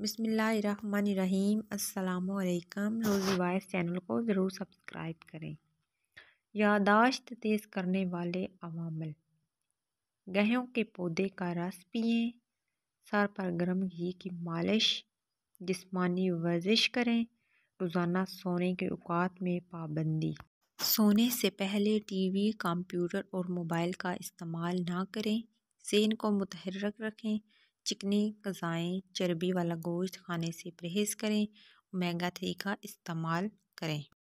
बिसमीम अल्लाम रोज़ी वाइस चैनल को ज़रूर सब्सक्राइब करें यादाश्त तेज़ करने वाले अवामल गहों के पौधे का रस पिएँ सर पर गर्म घी की मालिश जिस्मानी वर्जिश करें रोज़ाना सोने के अवात में पाबंदी सोने से पहले टीवी कंप्यूटर और मोबाइल का इस्तेमाल ना करें सेन को मुतहरक रखें चिकनी गज़ाएँ चर्बी वाला गोश्त खाने से परहेज़ करें ओमेगा थ्री का इस्तेमाल करें